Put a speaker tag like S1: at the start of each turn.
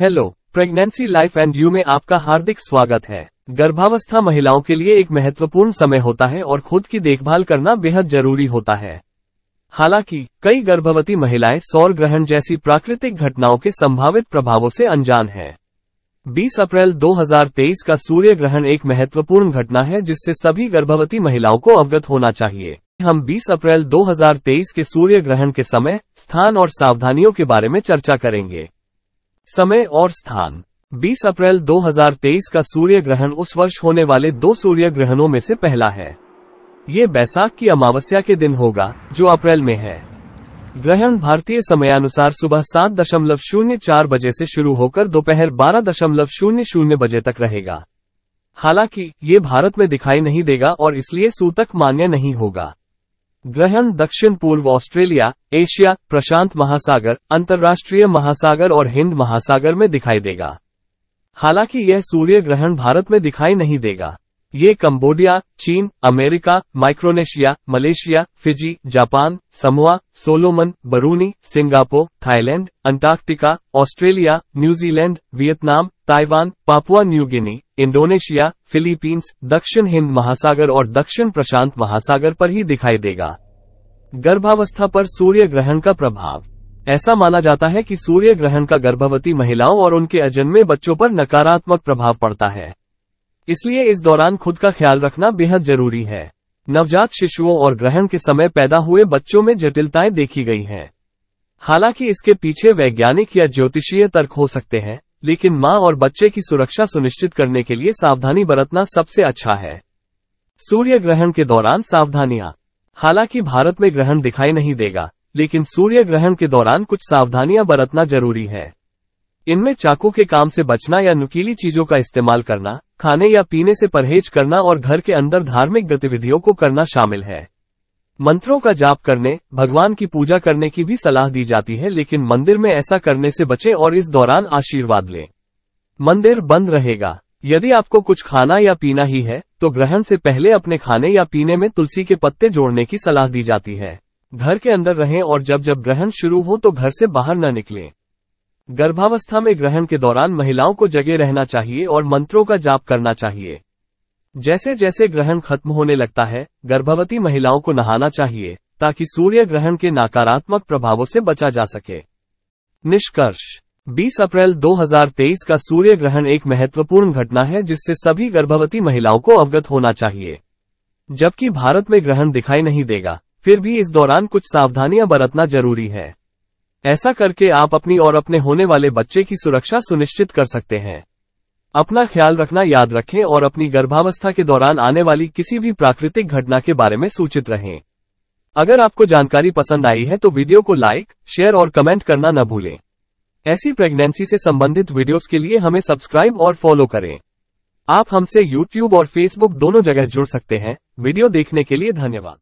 S1: Hello pregnancy life and you में आपका हार्दिक स्वागत है गर्भावस्था महिलाओं के लिए एक महत्वपूर्ण समय होता है और खुद की देखभाल करना बेहद जरूरी होता है हालांकि कई गर्भवती महिलाएं सौर ग्रहण जैसी प्राकृतिक घटनाओं के संभावित प्रभावों से अनजान हैं। 20 अप्रैल 2023 का सूर्य ग्रहण एक महत्वपूर्ण घटना है जिससे सभी गर्भवती महिलाओं को अवगत होना चाहिए हम 20 अप्रैल 2023 के सूर्य ग्रहण के समय स्थान और सावधानियों के बारे में चर्चा करेंगे समय और स्थान 20 अप्रैल 2023 का सूर्य ग्रहण उस वर्ष होने वाले दो सूर्य ग्रहणों में से पहला है ये बैसाख की अमावस्या के दिन होगा जो अप्रैल में है ग्रहण भारतीय समयानुसार सुबह सात दशमलव शून्य चार बजे से शुरू होकर दोपहर बारह दशमलव शून्य शून्य बजे तक रहेगा हालांकि ये भारत में दिखाई नहीं देगा और इसलिए सूतक मान्य नहीं होगा ग्रहण दक्षिण पूर्व ऑस्ट्रेलिया एशिया प्रशांत महासागर अंतर्राष्ट्रीय महासागर और हिंद महासागर में दिखाई देगा हालांकि यह सूर्य ग्रहण भारत में दिखाई नहीं देगा ये कंबोडिया चीन America Micronesia Malaysia Fiji Japan Samoa Solomon Brunei Singapore Thailand Antarctica Australia New Zealand Vietnam Taiwan Papua New Guinea Indonesia Philippines दक्षिण हिंद महासागर और दक्षिण प्रशांत महासागर पर ही दिखाई देगा गर्भावस्था पर सूर्य ग्रहण का प्रभाव ऐसा माना जाता है कि सूर्य ग्रहण का गर्भवती महिलाओं और उनके अजन्मे बच्चों पर नकारात्मक प्रभाव पड़ता है इसलिए इस दौरान खुद का ख्याल रखना बेहद जरूरी है नवजात शिशुओं और ग्रहण के समय पैदा हुए बच्चों में जटिलताएं देखी गई हैं हालांकि इसके पीछे वैज्ञानिक या ज्योतिषीय तर्क हो सकते हैं लेकिन माँ और बच्चे की सुरक्षा सुनिश्चित करने के लिए सावधानी बरतना सबसे अच्छा है सूर्य ग्रहण के दौरान सावधानियाँ हालांकि भारत में ग्रहण दिखाई नहीं देगा लेकिन सूर्य ग्रहण के दौरान कुछ सावधानियां बरतना जरूरी है इनमें चाकू के काम से बचना या नुकीली चीजों का इस्तेमाल करना खाने या पीने से परहेज करना और घर के अंदर धार्मिक गतिविधियों को करना शामिल है मंत्रों का जाप करने भगवान की पूजा करने की भी सलाह दी जाती है लेकिन मंदिर में ऐसा करने से बचें और इस दौरान आशीर्वाद लें मंदिर बंद रहेगा यदि आपको कुछ खाना या पीना ही है तो ग्रहण से पहले अपने खाने या पीने में तुलसी के पत्ते जोड़ने की सलाह दी जाती है घर के अंदर रहें और जब जब ग्रहण शुरू हो तो घर से बाहर न निकले गर्भावस्था में ग्रहण के दौरान महिलाओं को जगे रहना चाहिए और मंत्रों का जाप करना चाहिए जैसे जैसे ग्रहण खत्म होने लगता है गर्भवती महिलाओं को नहाना चाहिए ताकि सूर्य ग्रहण के नकारात्मक प्रभावों से बचा जा सके निष्कर्ष 20 अप्रैल 2023 का सूर्य ग्रहण एक महत्वपूर्ण घटना है जिससे सभी गर्भवती महिलाओं को अवगत होना चाहिए जबकि भारत में ग्रहण दिखाई नहीं देगा फिर भी इस दौरान कुछ सावधानियां बरतना जरूरी है ऐसा करके आप अपनी और अपने होने वाले बच्चे की सुरक्षा सुनिश्चित कर सकते हैं अपना ख्याल रखना याद रखें और अपनी गर्भावस्था के दौरान आने वाली किसी भी प्राकृतिक घटना के बारे में सूचित रहें अगर आपको जानकारी पसंद आई है तो वीडियो को लाइक शेयर और कमेंट करना न भूलें ऐसी प्रेगनेंसी से संबंधित वीडियोस के लिए हमें सब्सक्राइब और फॉलो करें आप हमसे यूट्यूब और फेसबुक दोनों जगह जुड़ सकते हैं वीडियो देखने के लिए धन्यवाद